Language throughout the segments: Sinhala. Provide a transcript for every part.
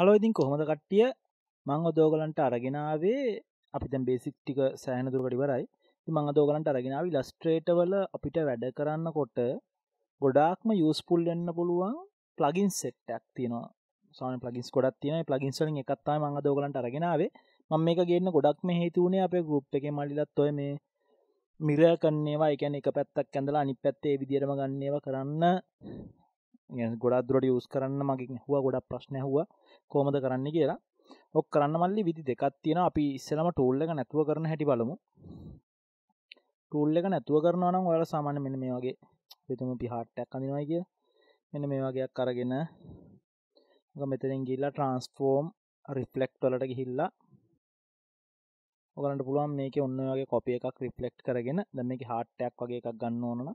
හලෝ ඉතින් කොහොමද කට්ටිය මං ඔදෝගලන්ට අරගෙනාවේ අපි දැන් බේසික් ටික සෑහන දුරකට ඉවරයි මං අදෝගලන්ට අරගෙනාව ලස්ට්‍රේට වල අපිට වැඩ කරන්න කොට ගොඩාක්ම යස්පුල් වෙන්න පුළුවන් ප්ලගින් සෙට්ටක් තියෙනවා සාන පලගින් ගොඩත් තියෙන පලගින්සලින් එකත්තම මං අදෝගලන්ට අරගෙනාවේ මං මේක ගන්න ගොඩක්ම හේතුවනේ අපේ ගුප් එක මල්ලිලත්වය මේ මිර කන්නේවා එකන එක පැත්තක් ඇඳලා අනි පැත්තේ විදිරම ගන්නේව කරන්න ගොඩක් දුරට යස් කරන්න මගේ හුව ගොඩක් ප්‍රශ්නය හවා කොමද කරන්න කියලා ඔක් කරන්න මල්ලි විදි දෙකක් තියෙන අපි ඉස්සලම ටූල් එක නැතුව කරන හැටි බලමු ටූල් එක නැතුව කරනවා නම් ඔයාලා සාමාන්‍ය මෙන්න මේ වගේ විතම පිහාට් එකක් අඳිනවා කිය මෙන්න මේ වගේක් අරගෙන මෙතනින් ගිල්ලා ට්‍රන්ස්ෆෝර්ම් රිෆ්ලෙක්ට් වලට ගිහිල්ලා ඔගලන්ට පුළුවන් මේක ඔන්න වගේ කොපිය එකක් රිෆ්ලෙක්ට් කරගෙන දැන් මේක හાર્ට් එකක් වගේ එකක් ගන්න ඕන නම්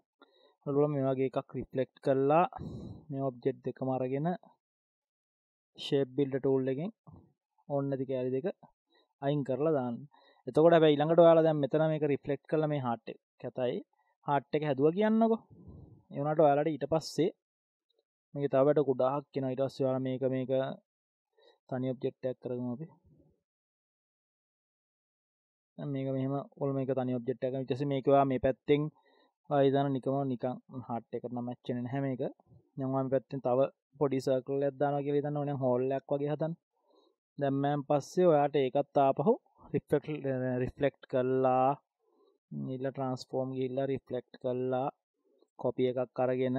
ඔයාලා මේ වගේ එකක් රිෆ්ලෙක්ට් කරලා මේ ඔබ්ජෙක්ට් දෙකම අරගෙන ශේප් බිල්ඩ ටූල් එකෙන් ඔන්නති කෑලි දෙක අයින් කරලා දාන්න එතකොට බැ ඉළඟට යාලා දැම් මෙතන මේක රිෆලෙක්් කල මේ හට් කැතයි හට් එක හැදුව කියන්නකො එවනට ඔයාලට ඊට පස්සේ මේ තවට කුඩාක් කෙන ඉටස් යාල මේක මේක තනි ඔබ්ජෙක්්ටක් කරගම අපි මේක මෙම ඔල් මේක තනි ඔබ්ජෙක්්ට එක විචස මේකවා මේ පැත්තෙන් ආයදාන නිකම නිකං හට් එකට මැච්චන හැම එක නවාම පැත්තෙන් තව පොඩිසර්කල් ඇදදාන කියලතන්න ඕන හෝල්ලක් වගේ හතන් දැම්මෑම් පස්සේ ඔයාට ඒකත් ආපහු රිෆෙක් රිෆලෙක්් කල්ලා ඉල්ල ට්‍රන්ස්ෆෝර්ම් ගිල්ල රිෆලෙක්් කල්ලා කොපිය එකක් අරගෙන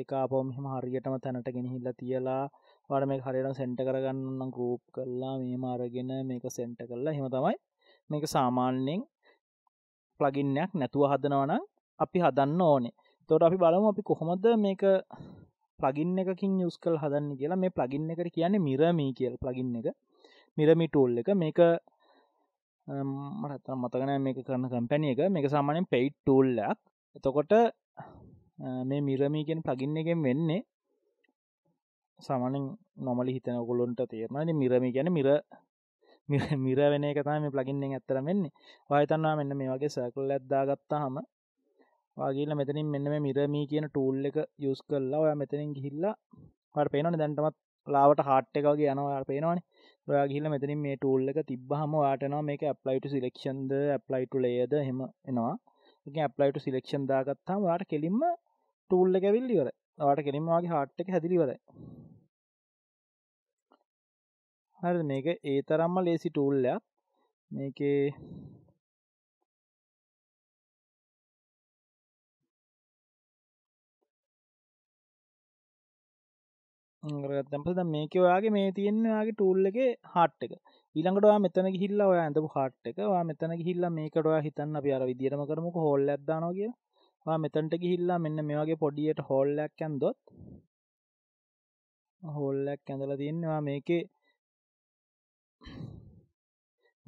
ඒකාපොමම හරියටම තැනට ගෙනහිල්ල තියලා වඩ මේ හරියට සෙන්ට කරගන්න ගරූප් කල්ලා මේම අරගෙන මේක සෙන්ට කල්ලා හෙම තමයි මේක සාමාන්‍යෙන් ප්ලගින්නයක් නැතුව හදනවන අපි හදන්න ඕනේ තොට අපි බලමු අපි කොහොමද මේක ප්ලගින් එකකින් යස් කල් හදන්න කියලා මේ ප්ලගින් එකට කියන්නේ මිරමී කියල් ප්ලගින් එක මිරමිටූල් එක මේක මටත්තම් මතකන මේක කරන කම්පැනිය එක මේක සාමානෙන් පෙයිට් ටූල්ලක් එතකොට මේ මිරමීගෙන් ප්ලගින් එකෙන් වෙන්නේ සාමානෙන් නොමලි හිතනකුලොන්ට තේරණනි මිරමී ගැන මිර මිර වෙන එකතම මේ ප්ලගින්ෙන් ඇත්තර වෙන්නේ වායතන්නවා මෙන්න මේ වගේ සැකුල් ඇද්දාගත්තා හම වාගේල මෙතනින් මෙන්න මේ මිරමී කියන ටූල් එක යුස් කරලා ඔය මෙතනින් ගිහිල්ලා වට පේනන දැන්ටමත් ලාවට හට් එක වගේ යනවා පේනවාන ඔයා ගිල්ල මෙතනින් මේ ටූල් එක තිබ්බහම වාටනවා මේක ඇප්ලයිට සිලෙක්ෂන්ද ඇප්ලයිට ලේද හෙම එනවා ඇප්ලයිට සිලෙක්ෂන් දාගත්තාම වාට කෙලින්ම ටූල්ල එකැවිල්ලිවර වාට කෙලින්මවාගේ හට් එක හැදිලිවර හරි මේක ඒ තරම්ම ලේසි ටූල්ලයක් මේකේ ගත්තම්ප ද මේක ඔයාගේ මේ තියෙන්නවාගේ ටූල් එක හට් එක ඊළඟටවා මෙතන ගිහිල්ලා ඔයා ඇඳපු හට් එකවා මෙතන ගිහිල්ලා මේකටවා හිතන්න අපි අර විදිරම කරමුක හොල් ඇදදානෝ කිය මෙතන්ට ගිහිල්ලා මෙන්න මේවාගේ පොඩියට හොල්ලක් ඇන්දොත් හොල්ලක් ඇඳලා තියෙනවා මේකේ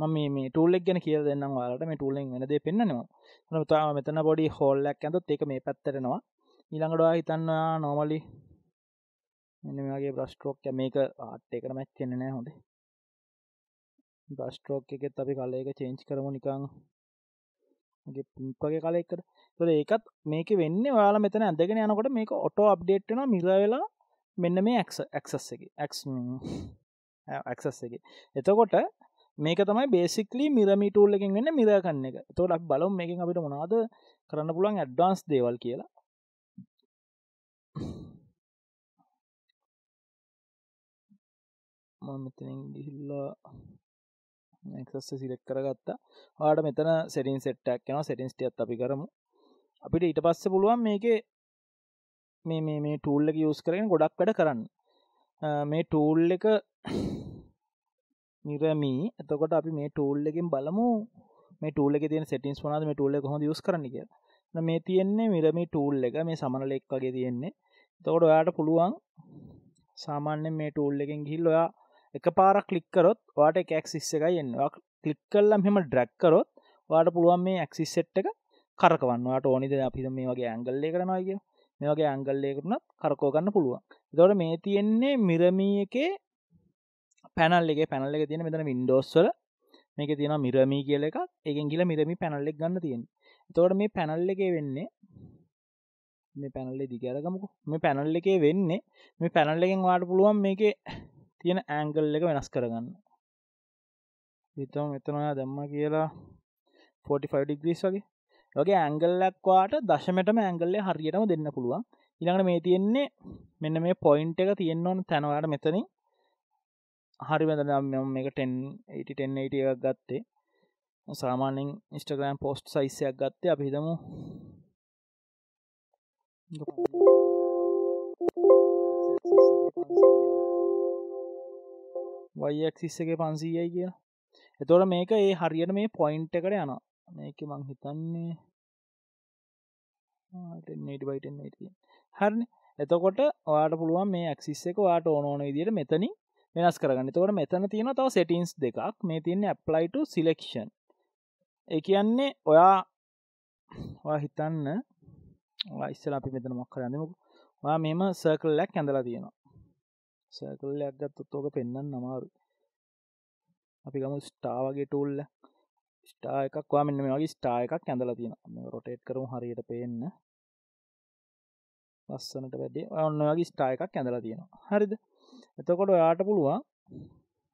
මම මේ ටූල්ලෙක් ගැන කියල දෙන්න වාලට මේ ටූලෙන් වෙනද පෙන්න්නනවා නතාව මෙතන පොඩි හොල්ලක් ඇඳොත් ඒක මේ පැත්තරෙනවා ඉළඟඩවා හිතන්නවා නොමලි මෙන්න මේ වගේ බ්‍රෂ් ස්ට්‍රෝක් එක මේක ආට් එකට මැච් වෙන්නේ නැහැ හොඳේ බ්‍රෂ් ස්ට්‍රෝක් එකෙත් අපි කලර් එක චේන්ජ් කරමු නිකන් මගේ පින්ක් වගේ කලර් එකකට ඒතකොට ඒකත් මේකේ වෙන්නේ ඔයාලා මෙතන ඇඳගෙන යනකොට මේක ඔටෝ අප්ඩේට් වෙනවා මිර වෙලා මෙන්න මේ ඇක්ස ඇක්සස් එකේ ඇක්ස් ඇක්සස් එකේ එතකොට මේක තමයි බේසික්ලි මිරමි ටූල් එකෙන් වෙන්න මිර කන්න එක එතකොට අපි බලමු මේකෙන් අපිට මොනවද කරන්න පුළුවන් ඇඩ්වාන්ස් දේවල් කියලා මම මෙතනින් ගිහිල්ලා එක්සස්ස සිලෙක් කරගත්තා ආට මෙතන සෙරින් සෙට්ටක් යන සෙටින්ස්ටියත් අපි කරමු අපිට ඊට පස්ස පුළුවන් මේකේ මේ මේ මේ ටූල්ල එක යස් කරෙන ගොඩක් වැඩ කරන්න මේ ටූල් එක නිරමී එතකොට අපි මේ ටූල් එකින් බලමු මේ ටූල එක තියෙන සෙටින්ස් වනාද මේ ටූල්ල හොඳ යස් කරන කිය මේ තියෙන්නේ මිරමි ටූල් එක මේ සමනල එක් වගේ තියෙන්නේ තකොට ඔයාට පුළුවන් සාමාන්‍යෙන් මේ ටූල් එකෙන් ගිහිල් ඔයා එක පාර කලික්කරොත් වාට එක ඇක්සිස් එකයි එන්නවා කලික් කල්ලම් හෙම ඩ්‍රැක්කරොත් වාට පුළුවන් මේ ඇක්සිස් සෙට් එක කරකවන්නවාට ඕනිද අපිද මේ වගේ ඇංගල්ලය කරනවාය මේ වගේ ඇංගල්ලය කරුණත් කරකෝගන්න පුළුවන් දොට මේ තියෙන්නේ මිරමී එකේ පැනල් එක පැනල්ල එක තියෙන මෙතන වින්ඩෝස්වල මේක තියෙන මිරමී කියල එකක් එකෙන් ගිල මිරමි පැනල්ලෙක් ගන්න තියෙන තෝට මේ පැනල් එකේ වෙන්නේ මේ පැනල්ලේ දිගරගමකු මේ පැනල් එකේ වෙන්නේ මේ පැනල්ලෙන් වාට පුළුවන් මේකේ තියෙන ඇංගල් එක වෙනස් කරගන්න හිතම මෙතනවා දැම්ම කියලා 45ඩිග්‍රීස් වගේ වගේ ඇංගල්ලක්වාට දශමටම ඇංගල්ලේ හරියටම දෙන්න පුළුවන් ඉළඟට මේ තියෙන්නේ මෙන්න මේ පොයින්ට් එක තියෙන්න්න ඕන තැනවාට මෙතනින් හරි වැදනම් මෙම එක ටෙන්ටෙන් එකක් ගත්තේ සාමානෙන් ඉස්ටග්‍රෑම් පෝස්ට් සයිස්සයක් ගත්තේ අපි හිතමු Thank you. වයික්සිස් එක පන්සීයයි කියලා එතොට මේක ඒ හරියට මේ පොයින්ට එකට යන මේක මං හිතන්නේ බයිට හරි එතකොට වාට පුළුවන් මේ ක්සිස් එක වාට ඕනෝන විදියට මෙතනි වෙනස් කරගන්න තවට මෙතන තියෙන තව සෙටින්ස් දෙකක් මේ තියන්න ඇප්ලයිට සිලෙක්ෂන් ඒ කියන්නේ ඔයා හිතන්න ඉස්සල අපි මෙතන මොක් කරන්නම වා මෙම සර්කල් ලැක් ඇඳලා තියෙනවා සර්කල්ලයක් ගත්තොත් ඕක පෙන්වන්න අමාරු අපි ගමු ස්ටා වගේ ටූල්ල ස්ටා එකක් වා මෙන්න මේ වගේ ස්ටා එකක් ඇඳලා තියෙනවා මේ රොටේට් කරමු හරියට පේන්න ලස්සනට වැඩි ඔන්න වගේ ස්ටා එකක් ඇඳලා තියෙනවා හරිද එතකොට ඔයාට පුළුවන්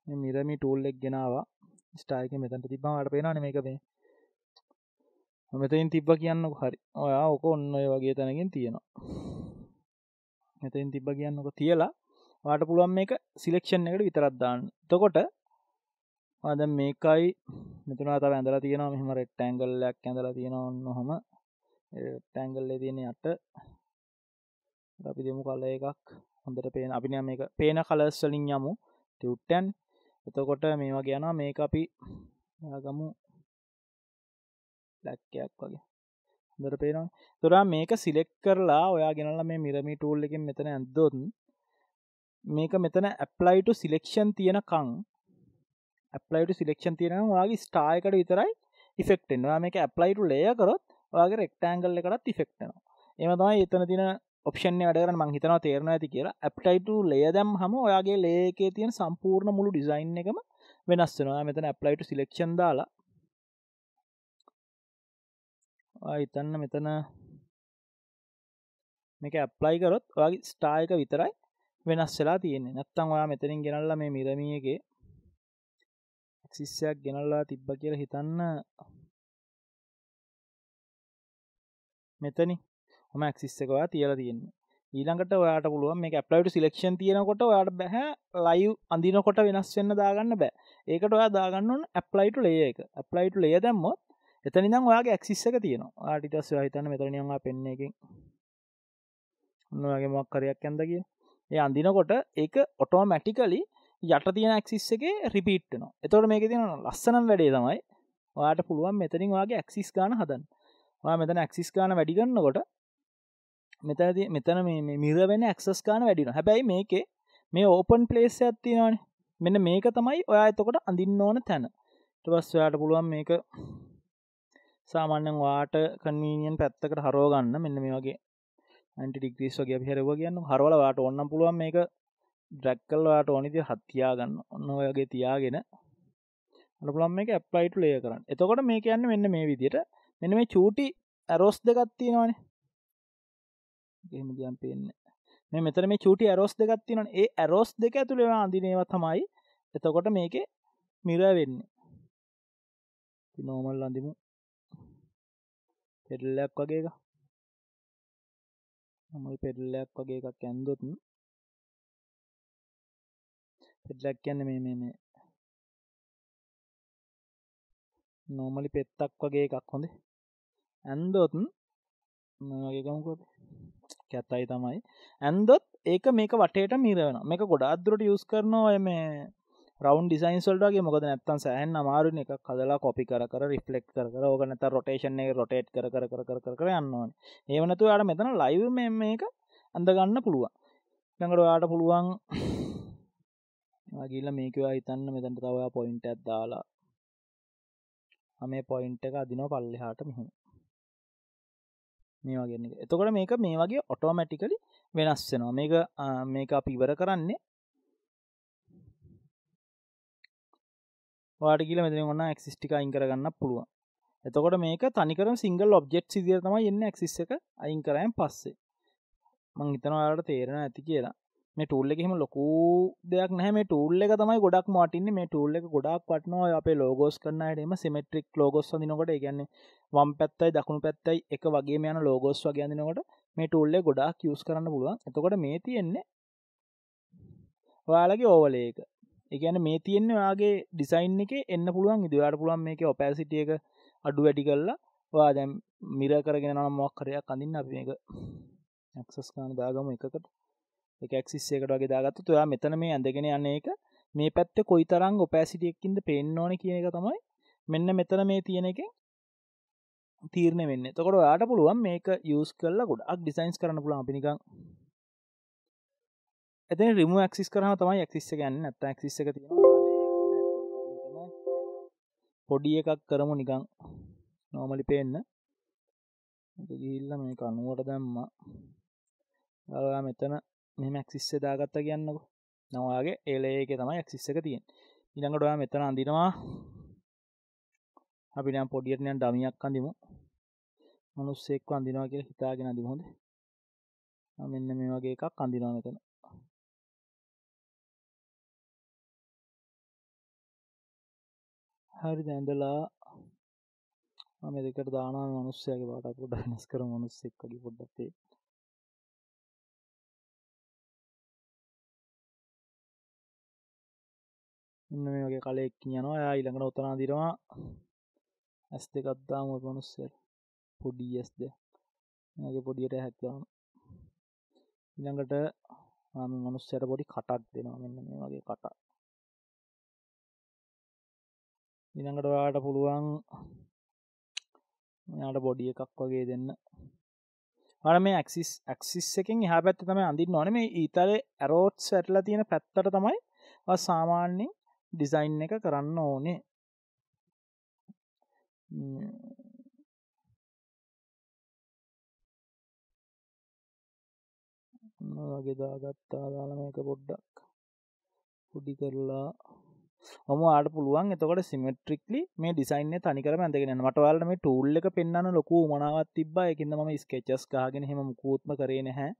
මේ මිරමි ටූල් එක ගෙනාවා ස්ටා එකේ මෙතනට තිබ්බම ඔයාට පේනවනේ මේක මේ මෙතනින් තිබ්බා කියන්නකො හරි. ඔයා ඔක ඔන්න ඔය වගේ තැනකින් තියෙනවා. මෙතනින් තිබ්බා කියන්නකො තියලා වාට පුළුවන් මේක සිලෙක්ෂන් එකට විතරත්දාන්න තකොට අද මේකයි මෙතුනා තර ඇඳලා තියෙනවා මෙහම රෙට් ටැංගල්ලයක් ඇඳලා තියෙනවන්න හොම ටැංගල්ල තියෙන අට අපි දෙමු කල එකක් හොඳට පේන අපි මේක පේන කලස්සලින් යමු ටවට්ටැන් එතකොට මේවා ගැන මේක අපි ගමු ලැක්කයක් වගේ හොඳට පේනවා තුරා මේක සිලෙක් කරලා ඔයා ගෙනල මේ මිරමි ටූල් එකින් මෙතන ඇදොත්න් මේක මෙතන ඇප්ලයිට සිලෙක්ෂන් තියෙනකං ඇප්ලයිට සිලෙක්ෂන් තියෙන වාගේ ස්ටායකට විතරයි ඉෆෙක්ටෙන් වා මේක ඇප්ලයිට ලය කරොත් වගේ රෙක්ටෑන්ගල් එකටත් ඉෆෙක්ටනවා එම තමයි එතන තින ඔපෂන් වැඩර මංහිතන තේරන ඇති කියලා ඇප්ටයිට ලය දැම් හම ඔයාගේ ලේකේ තියෙන සම්පූර්ණ මුළු ඩිසයින් එකම වෙනස් වෙනවා මෙතන ඇප්ලයිට සිලෙක්ෂන් දාලා ඉතන්න මෙතන මේක ඇප්ලයි කරොත් වගේ ස්ටායක විතරයි වෙනස් වෙලා තියෙන්නේ නැත්තම් ඔයා මෙතනින් ගෙනල්ලා මේ මිරමියගේ ඇක්සිස්සයක් ගෙනල්ලා තිබ්බ කියලා හිතන්න මෙතනි හොම ඇක්සිස් එක ඔයා තියලා තියෙන්නේ ඊළඟට ඔයාට පුළුවන් මේ ඇප්ලයිට සිලෙක්ෂන් තියෙනකොට ඔයාට බැහැ ලයිව් අඳිනකොට වෙනස් වෙන්න දාගන්න බෑ ඒකට ඔයා දාගන්න ඕන ඇප්ලයිට ලේ එක ඇප්ලයිට ලේ දැම්මොත් එතනිනම් ඔයාගේ ඇක්සිස් එක තියෙනවා ආටිතස් ඔයා හිතන්න මෙතනියම පෙන්න එකෙන් ඔන්න ඔයාගේ මොකක් කරයක් ඇන්ද කියලා ඒ අඳනකොට ඒක ඔටෝමැටිකලි යට තියෙන ඇක්සිස් එක රිපිට්න එතවට මේක තියෙන ලස්සනම් වැඩේ තමයි ඔයාට පුළුවන් මෙතනින් වගේ ඇක්සිස් ගාන හදන් වා මෙතන ඇක්සිස් ගාන වැඩිගන්නකොට මෙතද මෙතන මේ මිරවෙන ඇක්සස් ගාන වැඩින හැබැයි මේකේ මේ ඕපන් පලේස් ඇත්තිනවාන මෙන්න මේක තමයි ඔයා එතකොට අඳින්න ඕන තැන ටවස් ඔයාට පුළුවන් මේක සාමාන්‍යෙන් වාට කන්වීනියන් පැත්තකට හරෝගන්න මෙන්න මේ වගේ ඇන්ට ඩික්්‍රීස් වගේ පිහරවා කියන්න හරවලවාට ඔන්න පුළුවන් මේක ඩ්‍රැක්කල්වාට ඕනිදි හත්තියාගන්න ඔන්න ඔයගේ තියාගෙන අනුපුළම් මේක ඇප්ලයිට ලය කරන්න එතකොට මේ කියන්න වෙන්න මේ විදියට මෙන මේ චූටි ඇරෝස් දෙගත්ති නවානේ ගේමදියම් පෙන්න්න මේ මෙතර මේ චූටි ඇරෝස් දෙගත්ති නන ඒ ඇරෝස් දෙක ඇතුළේවා අඳිනේව තමයි එතකොට මේක මිර වෙන්නේ නෝමල් අඳිමු පෙටල්ලක් වගේක මොයි පෙඩලයක් වගේ එකක් ඇන්දොත් පෙඩලක් කියන්නේ මේ මේ මේ නෝමලි පෙත්තක් වගේ එකක් හොඳ ඇන්දොත් වගේ ගමුකොද කැත්තයි තමයි ඇන්දොත් ඒක මේක වටේට මීරවෙන මේක ගොඩා අදුරට යුස් කරනවා මේ රවන් ඩිසයින්සල්ටගේ මොකද නැත්තන් සෑන් අමාරුන එක කදලා කොපි කර රිෆලෙක් කර ඕගනත රොටේෂන් එක රොටේට් කර කර කර කර යන්නවන ඒවනතු අට මෙතන ලයිව මේක අඳගන්න පුළුවන් ළඟට යාට පුළුවන් ගිල්ල මේකවා හිතන්න මෙතැට තවයා පොයින්ට ඇත්දාලා හමේ පොයින්ට එක අදිනෝ පල්ලෙහාට මෙහම මේ වගේ එතකොට මේක මේ වගේ ඔටෝමැටිකලි වෙනස් වෙනවා මේක මේක අපි ඉවර කරන්නේ වාට කියල මෙතන ඔන්න එක්සිස්ටික අයින් කරගන්න පුළුවන් එතකොට මේක තනිකර සිංගල් ඔබ්ෙක්් සිදිය තම එන්න එක්සිස් එක අයින් කරයන් පස්සේ මං හිතනවාට තේරෙන ඇති කියලා මේ ටූල්ල එකෙම ලොකු දෙයක් නැම ටූල්ල එක තමයි ගොඩක් මටින්න මේ ටූල්ල එක ගොඩක් පටනවා අපේ ලෝගෝස් කරන්නටම සිමට්‍රික් ලෝගොස් දිනකොට ගැන්නේ වම් පැත්තයි දකුණු පැත්තයි එක වගේ යන ලෝගෝස් වගේ දිනකොට මේ ටූල්ල ගොඩක් යස් කරන්න පුළුවන් එතකොට මේ තියෙන්නේ ඔයාලගේ ඕවලේක එකන මේ තියෙන්නේ යාගේ ඩිසයින් එක එන්න පුළුවන් ඉදිවාට පුළුවන් මේක ඔපෑසිටිය එක අඩු වැඩි කල්ලා වා දැම් මිර කරගෙන නම් මොක් කරයක් අඳින්න අපි මේක ඇක්සස්කාන දාගම එකකට එකක්සිස් එකට වගේ දාගත්තු තුයා මෙතන මේ ඇඳගෙන යන්න එක මේ පැත්ත කොයි තරං ඔපෑසිටියක්කින්ද පෙන්න්න ඕන කියන එක තමයි මෙන්න මෙතන මේ තියෙන එක තීරණ වෙන්න තකොට යාට පුළුවන් මේක යස් කරලා ගොඩක් ඩිසයින්ස් කරන පුළන් අපිනිකං ඇතින් රිම ක්සිස් කරහම තමයි ක්සිස්ස ගන්න ඇත්ත ක්සිස්ස එක තියෙන පොඩි එකක් කරමු නිකං නෝමලි පෙන්න ගිල්ල මේ කනුවට දැම්මා දලා මෙතන මෙම ක්සිස්ස දාගත්ත කියන්නක නවාගේ එලඒක තමයි ක්සිස්ස එක තියෙන් ඉළඟටවා මෙතන අඳනවා අපිනම් පොඩියටනයන් ඩමියක් අඳමු මනුස්සෙක් අඳනවා කියල හිතාගෙන අඳිහොඳේ මෙන්න මේ වගේ එකක් අඳිනවා මෙතන හරි දැඳලා මම දෙකට දාන මනුස්සයගේ බාට පොඩ වෙනස් කර මනුස්සෙක් වගේ පොඩ්ඩක් ඒ මෙන්න මේ වගේ කලෙක් යනවා එයා ඊළඟට උතනා දිනවා ඇස් දෙකක් දාමු මනුස්සයට පොඩි ඇස් දෙක එයාගේ පොඩියට හැක් දාන ඊළඟට මම මනුස්සයට පොඩි කටක් දෙනවා මෙන්න මේ වගේ කට ඉනඟට ඔයාට පුළුවන් යාට බොඩිය එකක් වගේ දෙන්න අර මේ ඇක්සිස් ඇක්සිස් එකෙන් එහ පැත්ත තමයි අඳින්න ඕන මේ ඊතරේ ඇරෝට් සැටලා තියෙන පැත්තට තමයි සාමාන්‍යෙන් ඩිසයින් එක කරන්න ඕනේ වගේ දාගත්තා දාලම එක පොඩ්ඩක් පුඩි කරලා හොම ආට පුළුවන් එතකට සිමට්‍රික්ලි මේ ඩිසයින්න තනිකර ඇඳගෙන මටවල්ට මේ ටූල් එක පෙන්න්න ලොකු මනාවත් තිබා එකන්න ම ස්කෙච්චස් කාගෙන හෙම කූත්ම කරේ නැහැ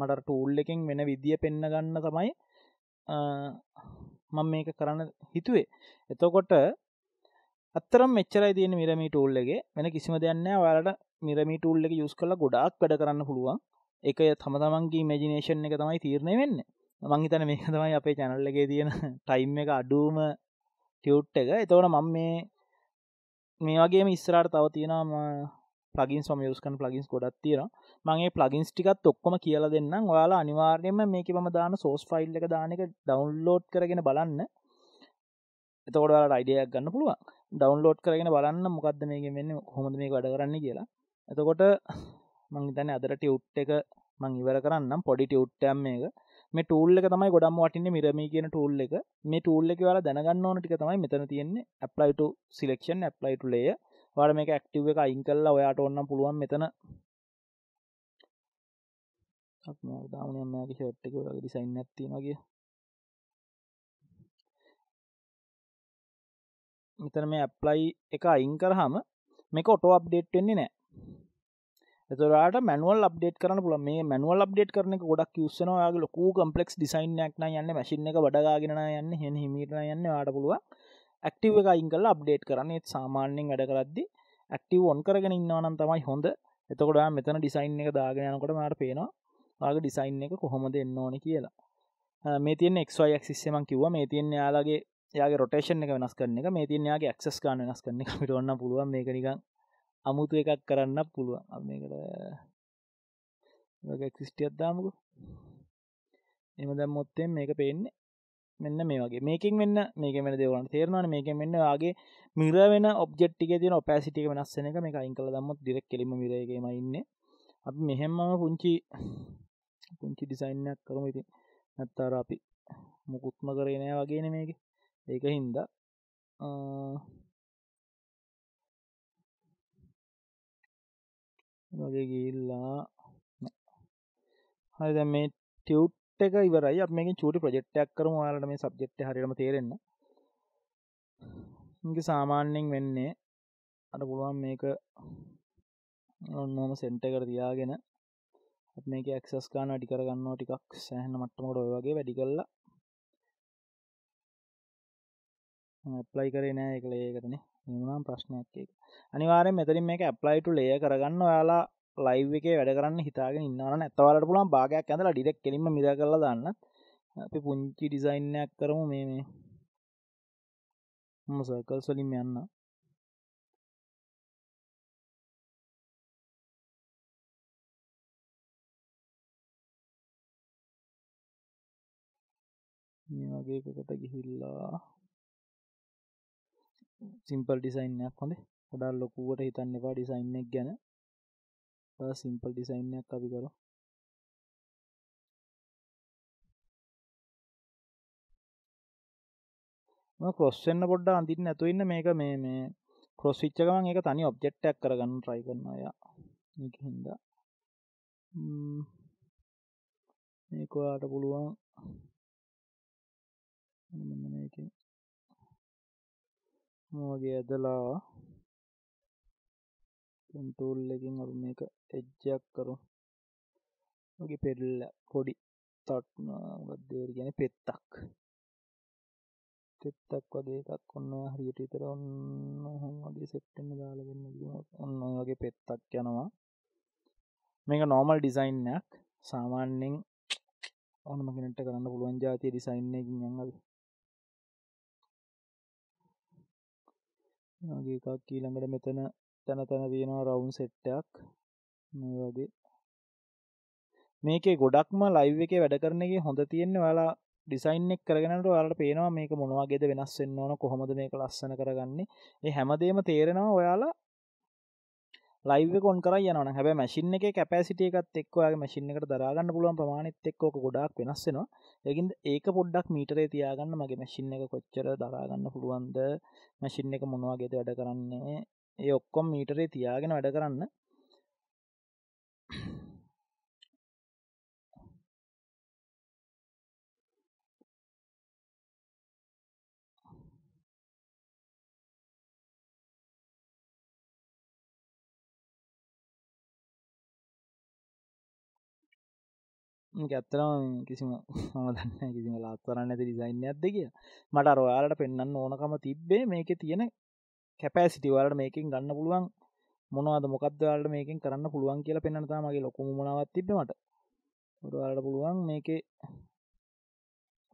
මට ටූල් එකෙන් වෙන විදිිය පෙන්න්න ගන්න තමයි මම මේක කරන්න හිතුවේ එතකොට අත්තරම් මෙච්චරයි තියෙන මිරමි ටූල්ලගේ වෙන කිසිම දෙයන්න ඔයාලට මිරමි ටූල් එක යුස් කල ගොඩක් වැඩ කරන්න පුළුවන් එක තම තමන්ගේ මජිනේෂන් එක තමයි තීරණය වෙන්නේ මං හිතන මේක තමයි අපේ channel එකේ තියෙන time එක අඩුම ටියුට් එක. එතකොට මම මේ මේ වගේම ඉස්සරහට තව තියෙනවා plugins මම use කරන plugins ගොඩක් තියෙනවා. මම මේ plugins ටිකත් ඔක්කොම කියලා දෙන්නම්. ඔයාලා අනිවාර්යයෙන්ම මේකේ මම දාන source file එක දාන එක download කරගෙන බලන්න. එතකොට ඔයාලට idea එකක් ගන්න පුළුවන්. download කරගෙන බලන්න මොකද්ද මේකෙන් වෙන්නේ කොහොමද මේක වැඩ කරන්නේ කියලා. එතකොට මං හිතන්නේ අදට ටියුට් එක මං ඉවර කරන්නම් පොඩි ටියුට්ටම් මේක. මේ ටූල්ල තමයි ගොඩම් වටින්නේ මිරමී කියන ටූල් එක මේ ටූල්ල එක වාලා දැනගන්න ඕන ටික තමයි මෙතන තියෙන්නේ apply to selection apply to layer වාර මේක active එක අයින් කරලා ඔයාට ඕනනම් පුළුවන් මෙතන අක්මෝ දාමුනේ මෑගේ ෂර්ට් එක වගේ ඩිසයින් එකක් තියෙනවා කිය මෙතන මේ apply එක අයින් කරාම මේක ඔටෝ අප්ඩේට් වෙන්නේ නැහැ එතොරට මැනුවල් අප්ඩේට කරන පුල මේ මැනුවල් අප්ඩේට කරන ගොඩක් ස්සනවාගේ ලොකු කම්පලෙක්ස් ඩිසයින්නක්න යන්න මැසිින එක වඩාගෙන යන්න හෙන හිමිට යන්න වාට පුළුව ඇක්ටව එක ඉංගල අප්ඩේට් කරන්නේ සාමාන්‍යෙන් වැඩ කරද්දි ඇක්ටව ඔන් කරගෙන ඉන්නවනම් තමයි හොඳ එතකොට මෙතන ඩිසයින් එක දාගෙනයනකොට මට පේනවා ගේ ඩිසයින් එක කොහොමද එන්න ඕන කියලා මේ තියන එක්ක්සිස්සමන් කිව මේ තියෙන් යාලගේ යාගේ රොටේෂන් එක වෙනස් කරන එක මේ තියන් යාගේ ක්සස් කාන වෙනස් කරන එක පිටන්න පුළුවන් මේකනිකන් අමුතු එකක් කරන්න පුළුවන් මේකට ක්‍රිස්ටියත් දාමකු එම දැම්මොත්තෙන් මේක පේන්නේ මෙන්න මේ වගේ මේකින් වෙන්න මේක මෙට දෙවන තේරවාන මේක මෙන්න වගේ මිර වෙන ඔබෙක්්ටික තින ඔපෑසිටික වෙනස්සන එක මේ අයින් කළ දම්මත් දිරක් කෙලිම මිරේගේම ඉන්න අපි මෙහෙම්මම පුංචි පුංචි ඩිසයින්නක් කරම ඉති නැත්තාර අපි මුකුත්ම කරනෑ වගේන මේක ඒක හින්දා වගේ ගිල්ලා හරි දැන් මේ ටියුට් එක ඉවරයි අපි මේකෙන් චූටි ප්‍රොජෙක්ට් එකක් කරමු ඔයාලට මේ සබ්ජෙක්ට් එක හරියටම තේරෙන්න මේක සාමාන්‍යයෙන් වෙන්නේ අර පුළුවන් මේක ඔන්නම සෙන්ටර් එකට තියාගෙන අපි මේක ඇක්සස් ගන්න වැඩි කරගන්නවා ටිකක් සෑහෙන මට්ටමකට ඔය වගේ වැඩි කරලා ඇප්ලයි කරේ නෑ ඒක ලේයකටනේ නිමුණම් ප්‍රශ්නයක් එක අනිවාරය මෙතරින් මේ ඇප්ලයිට ලේ කරගන්න ඔයාලා ලයිව් එක වැඩ කරන්න හිතාගෙන ඉන්නන ඇතවලට පුළන් භාගයක් ඇඳලා ඩිඩක් කෙලින්ම මිද කරලා දන්න අපි පුංචි ඩිසයින්නයක් කරමු මේ මේ මසකල් සලින් යන්න මේ වගේ එකකට ගිහිල්ලා සිම්පල් ඩිසයින්යක් හොඳ හොඩල් ලොකුවට හිතන්න එපා ඩිසයින්ක් ගැන සිම්පල් ඩිසයින්යක් අපි කර කොස්සන්න පොඩ්ඩ අඳින්න ඇතුවන්න මේක මේ මේ කොස් විච්චකමන් එක තනි ඔබ්ජෙක්්ටක් කරගන්න ට්‍රයි කරන අය හිද මේකොයාට පුළුවන් මෙන්න මේක මෝගේ ඇදලා කන්ටූල් එකින් අප මේක එච්ජයක් කරු මගේ පෙල්ල පොඩි තට්නගත්දේර ගැන පෙත්තක් පෙත්තක් වගේ එකක් ඔන්න හරියට ඉතර ඔන්න හොන් වගේ සෙට්ටම දාලගන්න ඔන්න වගේ පෙත්තක් යනවා මේක නෝමල් ඩිසයින්නයක් සාමාන්‍යෙන් ඕනම කෙනට කරන්න පුළුවන් ජාතිය ඩිසයින්න එකින් යඟගේ මේ වගේ එකක් ඊළඟට මෙතන තන තන තියෙනවා රවුන් සෙට් එකක් මේ වගේ මේකේ ගොඩක්ම ලයිව් එකේ වැඩ කරන එක හොඳ තියෙන්නේ ඔයාලා ඩිසයින් එක් කරගෙනට ඔයාලට පේනවා මේක මොනවාගේද වෙනස් වෙන්න ඕන කොහොමද මේක ලස්සන කරගන්නේ ඒ හැමදේම තේරෙනවා ඔයාලා ලයිව කොන් කර යන හැබ මැසින් එක කැපසිටියකත් එක්වගේ මැසින් එකට දරාගන්න පුළුවන් ප්‍රමාණත් එක්කෝක ගොඩක් වෙනස්සෙනවා ඒකින් ඒක පොඩ්ඩක් මීටරේ තියාගන්න මගේ මැසින් එක කොච්චර දරාගන්න පුළුවන්ද මැසින් එක මොනවාගේද වැඩ කරන්නේ ඒ ඔක්කොම් මීටරේ තියාගෙන වැඩ කරන්න ඇත්තරම කිසිම හමදන්න කිසිම ලාත්වරන්න ඇති රිසයින්න ඇද කිය මට අරවාලට පෙන්න්න ඕනකම තිබ්බේ මේක තියෙන කැපෑ සිටිවලට මේකින් ගන්න පුළුවන් මොනවද මොකක්දවාලට මේකින් කරන්න පුළුවන් කියලා පෙන්න්නතා මගේ ලොකුම මොනවත් තිබ්බමට ට පුළුවන් මේක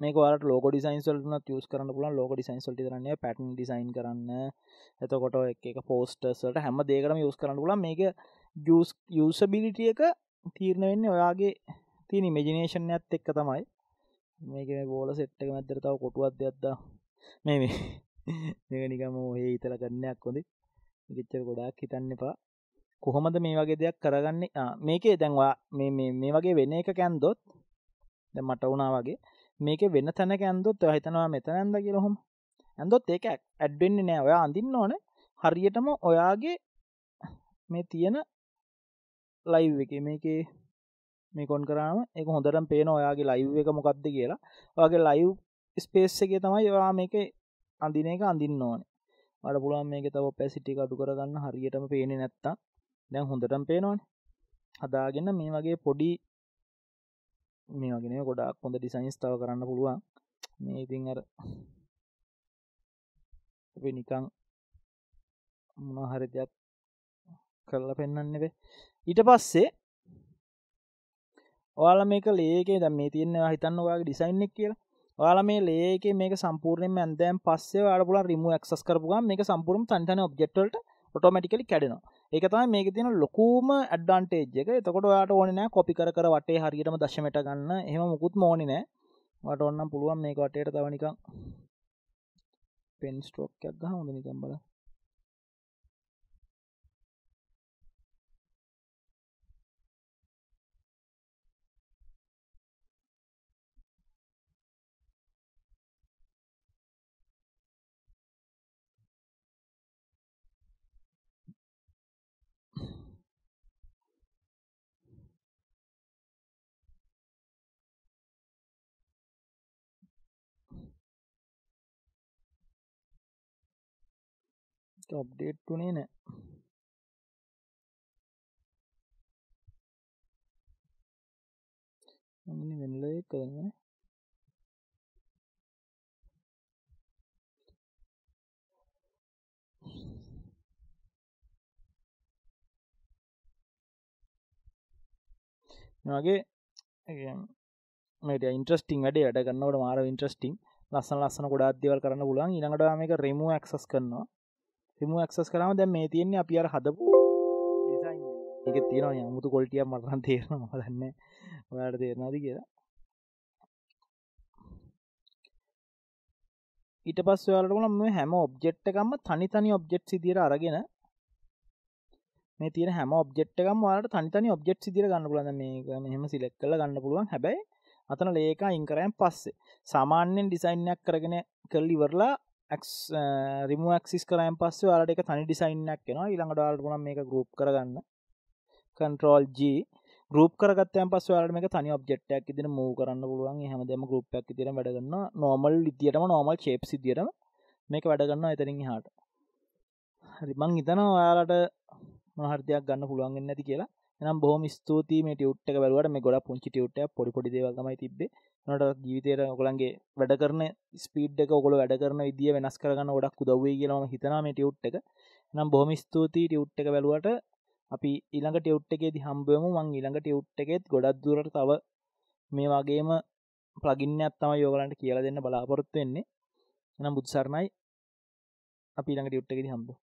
මේකට ලෝක ඩිසයින්සල්න තියස් කරන්න පුලන් ලෝක ඩිසයින්සල්ට රන්න පැටන් ඩිසයින් කරන්න එතකොට එක පෝස්ටර්සට හැම දේකරම යස් කරන්න පුලන් මේක යස් යසබිලිටිය එක තීරණ වෙන්නේ ඔයාගේ තියෙන ඉමජිනේෂන් ඇත් එක්ක තමයි මේක බෝල සෙට්ක මැදර තාව කොටුවත් දෙයක්දා මේ මේ මේක නිකම ඔහේ ඉතල කරන්නයක් හොඳ ගිච්චර ගොඩාක් හිතන්න එපා කොහොමද මේ වගේ දෙයක් කරගන්නේ මේකේ දැන්වා මේ මේ වගේ වෙන එක කැන්දොත් ද මට වුණා වගේ මේක වෙන්න තැන ඇන්දොත් හිතනවා මෙතන ඇන්ද කියලොහොම ඇන්දොත් ඒක ඇඩ්වෙන්නේ නෑ ඔයා අඳන්න ඕන හරියටම ඔයාගේ මේ තියෙන ලයිව් එක මේකේ මේ කොන් කරාම එක හොඳටම පේන ඔයාගේ ලයිව් එක මොකක්ද කියලා ඔයාගේ ලයිව් ස්පේස් එකේ තමයි ඔයා මේක අඳින එක අඳින්න ඕනේ මට පුළුවන් මේක තව පැසිටි අඩු කරගන්න හරියටම පේනේ නැත්තම් දැන් හොඳටම පේනවනේ හදාගෙන මේ වගේ පොඩි මේ වගේ නේ ගොඩාක් හොඳ ඩිසයින්ස් තව කරන්න පුළුවන් මේ ඉතින් අර අපි නිකන් මොන හරි දෙයක් කරලා පෙන්වන්න එක ඊට පස්සේ ඔයාල මේක ලේකේ ද මේ තියන්නවා හිතන්න ඔයාගේ ඩිසයින්නෙක් කියලා ඔයාල මේ ලේක මේක සම්පූර්ණයෙන් ඇන්දෑම් පස්සේ අඩපුල රිම ක්ස් කරපුග මේක සම්පූර්ම තන්තන ඔබ්ෙක්ටල්ට ඔටෝමටිකලි කැඩෙනවා ඒක තමයි මේක තියෙන ලොකුම ඇඩ්ඩන්ටේජ් එක එතකොට ඔයාට ඕනේ නෑ කොපි කර කර වටේ හරියටම දශමයට ගන්න එහෙම මුකුත් ඕනේ නෑ ඔයාට ඕනනම් පුළුවන් මේක වටේට තව නිකන් පෙන් ස්ට්‍රෝක් එකක් ගහමු නිකන් බලන්න අප්ඩේට් උනේ නෑ. මම වෙනලා ඒක කරන්නේ. වගේ මට ඉන්ට්‍රස්ටිං වැඩ වැඩ කන්නවට මාර ඉන්ට්‍රස්ටිං ලස්සන ලස්සන ගොඩාදවල් කරන්න පුලන් ඉනඟට මේක රෙමු ඇක්සස් කරනවා සිම ක්සස් කරම දැ මේ තියෙන්නේ අපි අර හදපු එක තියෙන අමුතු කොල්ටිය මටන් තේරන හදන්න ඔයාට තේරනාද කියලා ඊට පස් වලටම හැම ඔබ්ෙට් එකම තනි තනි ඔබ්ෙට් සිදිර අරගෙන මේ තින හැම ඔබ්ෙට් එකම වාට තනිතනි ඔබ්ෙට් සිදිර ගන්න පුලන මේක මෙහම සිලෙක් කල ගන්න පුළුවන් හැබැයි අතන ලේකා ඉංකරයන් පස්සේ සාමාන්‍යෙන් ඩිසයින්යක් කරගෙන කල්ලිවරලා ඇක්ස් රිම ක්සිස් කරම් පස්සේ වාලට එක තනි ඩිසයින්නක් එෙනවා ඉළඟ ඩාල්ට පුන මේ ගරුප් කරගන්න කන්ට්‍රෝල් G ගරුප කරගත්තයන් පස් වලට මේ තනි ඔබ්ෙක්්ක් ඉදින මූ කරන්න පුළුවන් හමදම ගරුප්යක් තිර වැඩගන්න නොමල් ඉදිටම නොමල් චේප් සිදිරම මේක වැඩගන්න එතරින් හාට හරිමං හිතන ඔයාලට මහර්දයක් ගන්න පුළුවන්ගන්න ඇති කියලා එනම් බොහම ස්තුතියි මේ ටියුට් එක බැලුවට මේ ගොඩ පුංචි ටියුට්ට පොඩි පොඩි දේවල්මයි තිබේ නට ජීවිතයට ඔකළන්ගේ වැඩ කරන ස්පීඩ් එක ඔකොල වැඩ කරන ඉදිිය වෙනස් කරගන්න ොඩක් උදව්වේ කියලම හිතනම ටියුට් එක නම් බොහම ස්තුතියි ටියුට් එක බැලුවට අපි ඉළඟ ටියුට් එකේ දිහම්බුවම මං ඉළඟ ටියුට් එකෙත් ගොඩක් දුරට තව මේ වගේම පලගින්නයක් තම යෝගලන්ට කියලා දෙන්න බලාපොරොත්තු වෙන්නේ නම් බුදසරණයි අපි ඉළඟ ටියුට් එක හම්බෝ